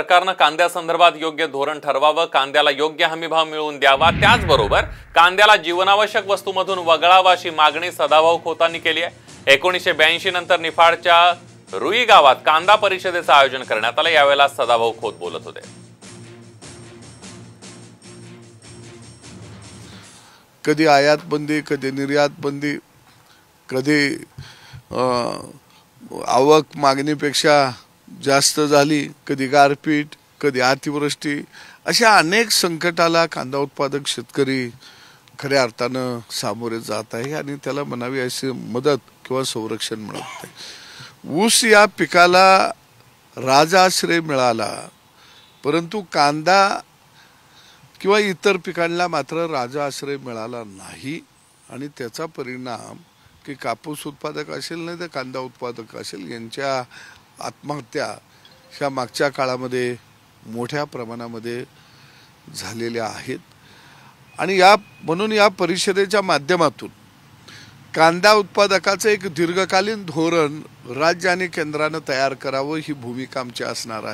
सरकारनं कांद्यासंदर्भात योग्य धोरण ठरवावं कांद्याला योग्य हमीभाव मिळवून द्यावा त्याचबरोबर कांद्याला जीवनावश्यक वस्तूमधून वगळावा अशी मागणी सदाभाऊ खोतांनी केली आहे एकोणीसशे ब्याऐंशी नंतर निफाडच्या रुई गावात कांदा परिषदेचं आयोजन करण्यात आलं यावेळेला सदाभाऊ खोत बोलत होते कधी आयात बंदी कधी निर्यात बंदी कधी आवक मागणीपेक्षा जास्त झाली कधी गारपीट कधी अतिवृष्टी अशा अनेक संकटाला कांदा उत्पादक शेतकरी खऱ्या अर्थानं सामोरे जात आहे आणि त्याला म्हणावी अशी मदत किंवा संरक्षण मिळत आहे ऊस या पिकाला राजाश्रय मिळाला परंतु कांदा किंवा इतर पिकांना मात्र राजा आश्रय मिळाला नाही आणि त्याचा परिणाम की कापूस उत्पादक असेल नाही तर कांदा उत्पादक असेल यांच्या आत्महत्या ह्या मागच्या काळामध्ये मोठ्या प्रमाणामध्ये झालेल्या आहेत आणि या म्हणून या परिषदेच्या माध्यमातून कांदा उत्पादकाचं एक दीर्घकालीन धोरण राज्य आणि केंद्रानं तयार करावं ही भूमिका आमची असणार आहे